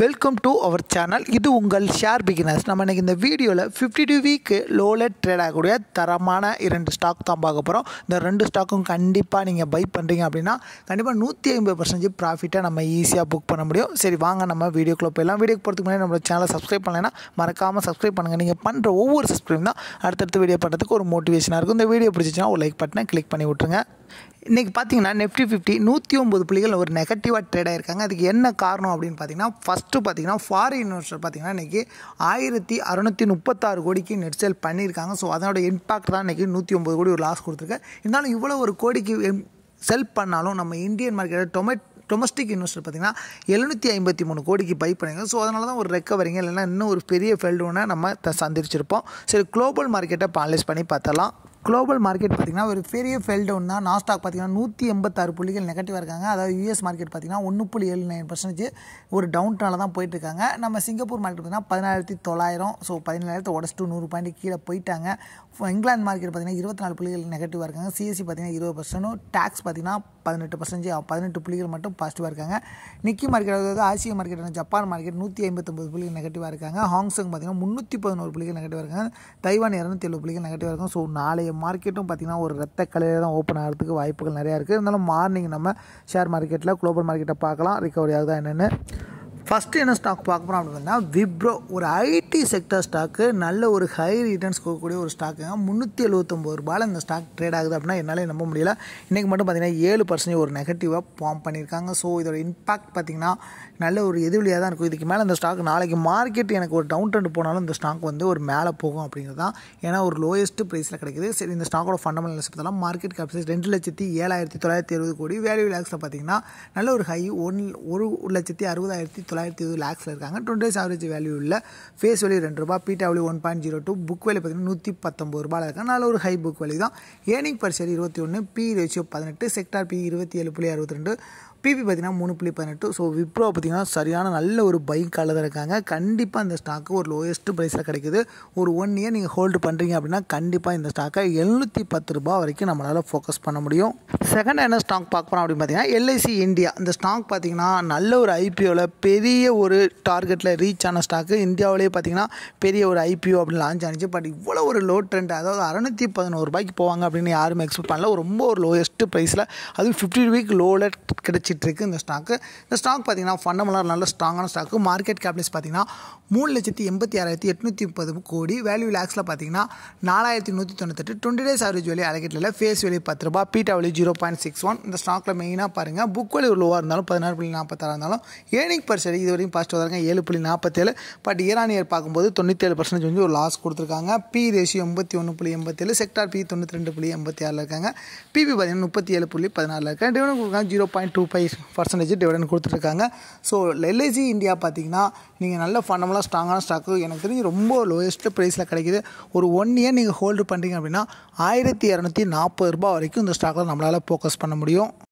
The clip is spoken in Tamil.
வெல்கம் டு அவர் சேனல் இது உங்கள் ஷேர் பிகினர்ஸ் நம்ம இன்றைக்கி இந்த வீடியோவில் ஃபிஃப்டி டூ வீக்கு லோவில் ட்ரேட் ஆகக்கூடிய தரமான இரண்டு ஸ்டாக் தான் பார்க்க போகிறோம் இந்த ரெண்டு ஸ்டாக்கும் கண்டிப்பாக நீங்கள் பை பண்ணுறீங்க அப்படின்னா கண்டிப்பாக நூற்றி ஐம்பது பர்சன்டேஜ் ப்ராஃபிட்டாக நம்ம ஈஸியாக புக் பண்ண முடியும் சரி வாங்க நம்ம வீடியோக்குள்ளே போயிடலாம் வீடியோக்கு போகிறதுக்கு முன்னாடி நம்ம சேனலை சப்ஸ்கிரைப் பண்ணலைன்னா மறக்காமல் சப்ஸ்கிரைப் பண்ணுங்கள் நீங்கள் பண்ணுற ஒவ்வொரு சப்ஸ்கிரைப் தான் அடுத்தடுத்து வீடியோ பண்ணுறதுக்கு ஒரு மோட்டிவேஷனாக இருக்கும் இந்த வீடியோ பிடிச்சிச்சுன்னா ஒரு லைக் பட்டனை கிளிக் பண்ணி விட்டுருங்க இன்றைக்கி பார்த்தீங்கன்னா நெஃப்டி ஃபிஃப்டி நூற்றி ஒம்பது புள்ளிகள் ஒரு நெகட்டிவாக ட்ரேட் ஆகிருக்காங்க அதுக்கு என்ன காரணம் அப்படின்னு பார்த்தீங்கன்னா ஃபஸ்ட் ஃபஸ்ட்டு பார்த்திங்கன்னா ஃபாரின் இன்வெஸ்டர் பார்த்திங்கன்னா இன்றைக்கி ஆயிரத்தி அறநூற்றி முப்பத்தாறு கோடிக்கு நெட் சேல் பண்ணியிருக்காங்க ஸோ அதனோட இம்பாக்ட் தான் இன்றைக்கி நூற்றி ஒம்பது கோடி ஒரு லாஸ் கொடுத்துருக்கேன் இருந்தாலும் இவ்வளோ ஒரு கோடிக்கு செல் பண்ணாலும் நம்ம இந்தியன் மார்க்கெட்டில் டொமேட் டொமஸ்டிக் இன்வெஸ்டர் பார்த்திங்கன்னா எழுநூற்றி ஐம்பத்தி மூணு கோடிக்கு பை பண்ணிங்க ஸோ அதனால தான் ஒரு ரெக்கவரிங்க இல்லைன்னா இன்னும் ஒரு பெரிய ஃபெல்டுன்னு நம்ம சந்திச்சிருப்போம் சரி குளோபல் மார்க்கெட்டை பாலிஸ் பண்ணி பார்த்தலாம் குளோபல் மார்க்கெட் பார்த்திங்கன்னா ஒரு பெரிய ஃபெல் டவுன் தான் நாஸ்டாக் பார்த்திங்கன்னா நூற்றி எண்பத்தாறு புள்ளிகள் நெகட்டிவாக இருக்காங்க அதாவது யூஎஸ் மார்க்கெட் பார்த்திங்கன்னா ஒன்று புள்ளி ஏழு நைன் பர்சன்டேஜ் ஒரு டவுன்டனால தான் போயிட்டுருக்காங்க நம்ம சிங்கப்பூர் மார்க்கெட் பார்த்திங்கன்னா பதினாயிரத்தி தொள்ளாயிரம் ஸோ பதினேழாயிரத்து உடச்சிட்டு நூறு பாயிண்ட் கீழே போயிட்டாங்க இங்கிலாந்து மார்க்கெட் பார்த்திங்கன்னா இருபத்தி நாலு புள்ளிகள் நெகட்டிவாக இருக்காங்க சிஎஸ்சி e பார்த்திங்கன்னா இருபது பர்சன்ட்டும் டேக்ஸ் பார்த்திங்கன்னா பதினெட்டு பர்சன்டேஜ் பதினெட்டு புள்ளிகள் மட்டும் பாசிட்டிவாக இருக்காங்க நிக்கி மார்க்கெட் அதாவது ஆசிய மார்க்கெட் ஜப்பான் மார்க்கெட் நூற்றி ஐம்பத்தொம்பது புள்ளிகள் நெகட்டிவாக இருக்காங்க ஹாங்காங் பார்த்திங்கன்னா முந்நூற்றி பதினோரு புள்ளிகள் நெகட்டிவாக இருக்காங்க தைவான் இரநூத்தி எழுபது புள்ளிகள் நெகட்டிவாக இருக்கும் ஸோ நாளைய மார்க்கெட்டும் பார்த்திங்கன்னா ஒரு ரத்த கலையில் தான் ஓப்பன் ஆகிறதுக்கு வாய்ப்புகள் நிறையா இருக்குது இருந்தாலும் மார்னிங் நம்ம ஷேர் மார்க்கெட்டில் குளோபல் மார்க்கெட்டை பார்க்கலாம் ரிகவரி ஆகுதா என்னென்னு ஃபஸ்ட்டு என்ன ஸ்டாக் பார்க்க போகிறோம் அப்படின்னா விப்ரோ ஒரு ஐ ஐடி செக்டர் ஸ்டாக்கு நல்ல ஒரு ஹை ரிட்டர்ன்ஸ் கொடுக்கக்கூடிய ஒரு ஸ்டாக்கு முந்நூற்றி எழுபத்தொம்போது ரூபாயில் இந்த ஸ்டாக் ட்ரேட் ஆகுது அப்படின்னா என்னால் நம்ப முடியல இன்றைக்கி மட்டும் பார்த்திங்கன்னா ஏழு பர்சன்டேஜ் ஒரு நெகட்டிவாக ஃபார்ம் பண்ணியிருக்காங்க ஸோ இதோட இம்பாக்ட் பார்த்திங்கன்னா நல்ல ஒரு எதிர்வழியாக தான் இருக்கும் இதுக்கு மேலே இந்த ஸ்டாக் நாளைக்கு மார்க்கெட் எனக்கு ஒரு டவுன் ட்ரெண்ட் போனாலும் இந்த ஸ்டாக் வந்து ஒரு மேலே போகும் அப்படிங்கிறது தான் ஏன்னா ஒரு லோயஸ்ட் ப்ரைஸில் கிடைக்குது சரி இந்த ஸ்டாக்கோட ஃபண்டமெண்டல்ஸ் பார்த்தாலும் மார்க்கெட் கேபிட்டல் ரெண்டு லட்சத்தி ஏழாயிரத்தி தொள்ளாயிரத்தி இருபது கோடி வேல்யூ லேக்ஸில் பார்த்திங்கன்னா நல்ல ஒரு ஹை ஒன் ஒரு லட்சத்தி அறுபதாயிரத்தி தொள்ளாயிரத்தி இருபது லேக்ஸில் இருக்காங்க டுவெண்ட்டி டேஸ் ஆவரேஜ் வேல்யூ இல்லை ஃபேஸ் எஸ் வேல்யூ ரெண்டு ரூபா PW one point zero two book value பார்த்தீங்கன்னா நூற்றி பத்தொம்பது ரூபாயில் இருக்குது அதனால் ஒரு ஹை புக் வேல்யூ தான் ஏர்னிங் பர் இருபத்தி ஒன்று பி ரேஷியோ பதினெட்டு செக்டார் பி இருபத்தி ஏழு புள்ளி அறுபத்தி ரெண்டு பிபி பார்த்திங்கன்னா மூணு புள்ளி பதினெட்டு ஸோ விப்ரோ பார்த்திங்கன்னா சரியான நல்ல ஒரு பைக் தான் இருக்காங்க கண்டிப்பாக இந்த ஸ்டாக்கு ஒரு லோயஸ்ட்டு ப்ரைஸில் கிடைக்குது ஒரு ஒன் இயர் நீங்கள் ஹோல்டு பண்ணுறீங்க அப்படின்னா கண்டிப்பாக இந்த ஸ்டாக்கை எழுநூற்றி பத்து ரூபா வரைக்கும் நம்மளால் ஃபோக்கஸ் பண்ண முடியும் செகண்ட் என்ன ஸ்டாக் பார்க்க போகிறோம் அப்படின்னு பார்த்தீங்கன்னா எல்ஐசி இந்தியா இந்த ஸ்டாக் பார்த்திங்கன்னா நல்ல ஒரு ஐபிஓவில் பெரிய ஒரு டார்கெட்டில் ரீச் ஆன ஸ்டாக்கு இந்தியாவிலேயே பார்த்திங்கன்னா பெரிய ஒரு ஐபிஓ அப்படின்னு லான்ச் ஆனிச்சு பட் இவ்வளோ ஒரு லோ ட்ரெண்ட் அதாவது அறநூற்றி பதினோரு ரூபாய்க்கு போவாங்க அப்படின்னு யாருமே எக்ஸ்பெக்ட் பண்ணல ரொம்ப ஒரு லோயஸ்ட்டு ப்ரைஸில் அதுவும் ஃபிஃப்டி வீக் லோவில் கிடச்சி இருக்குது இந்த ஸ்டாக்கு இந்த ஸ்டாக் பார்த்திங்கன்னா ஃபண்டமெல்லாம் நல்ல ஸ்ட்ராங்கான ஸ்டாக்கு மார்க்கெட் கேப்லேஸ் பார்த்திங்கன்னா மூணு லட்சத்தி எண்பத்தி ஆறாயிரத்தி எட்நூற்றி முப்பது கோடி வேல்யூ லேக்ஸில் பார்த்திங்கன்னா நாலாயிரத்தி நூற்றி தொண்ணூத்தெட்டு டுவெண்ட்டி டேஸ் ஆவரேஜ் வேலையை அலக்கெட்டில் ஃபேஸ் வேலையை பத்து ரூபா பீட்டா வேலையை ஜீரோ பாயிண்ட் சிக்ஸ் ஒன் இந்த ஸ்டாக்கில் மெயினாக பாருங்கள் புக் வேலையை லோவாக இருந்தாலும் பதினாறு புள்ளி நாற்பத்தாறு இருந்தாலும் ஏர்னிங் பர்சன் இது வரைக்கும் பாஸ்ட் வந்தாங்க ஏழு புள்ளி நாற்பத்தேழு பட் இயர் ஆன் இயர் பார்க்கும்போது தொண்ணூற்றி பர்சன்டேஜ் வந்து ஒரு லாஸ் கொடுத்துருக்காங்க பி ரேஷியோ எண்பத்தி ஒன்று புள்ளி எண்பத்தேழு செக்டார் பி தொண்ணூற்றி ரெண்டு புள்ளி எண்பத்தி ஆறில் இருக்காங்க பிபி பார்த்திங்கன்னா முப்பத்தி ஏழு புள்ளி பதினாலில் இருக்காங்க டிவிடன் கொடுக்காங்க zero point two five five percentage dividend கொடுத்துட்ருக்காங்க ஸோ எல்ஐசி இந்தியா பார்த்தீங்கன்னா நீங்கள் நல்ல ஃபண்டமெல்லாம் ஸ்ட்ராங்கான ஸ்டாக்கு எனக்கு தெரிஞ்சு ரொம்ப லோயஸ்ட் ப்ரைஸில் கிடைக்கிது ஒரு ஒன் இயர் நீங்கள் ஹோல்டு பண்ணுறீங்க அப்படின்னா ஆயிரத்தி இரநூத்தி நாற்பது ரூபா வரைக்கும் இந்த ஸ்டாக்கில் நம்மளால் ஃபோக்கஸ் பண்ண முடியும்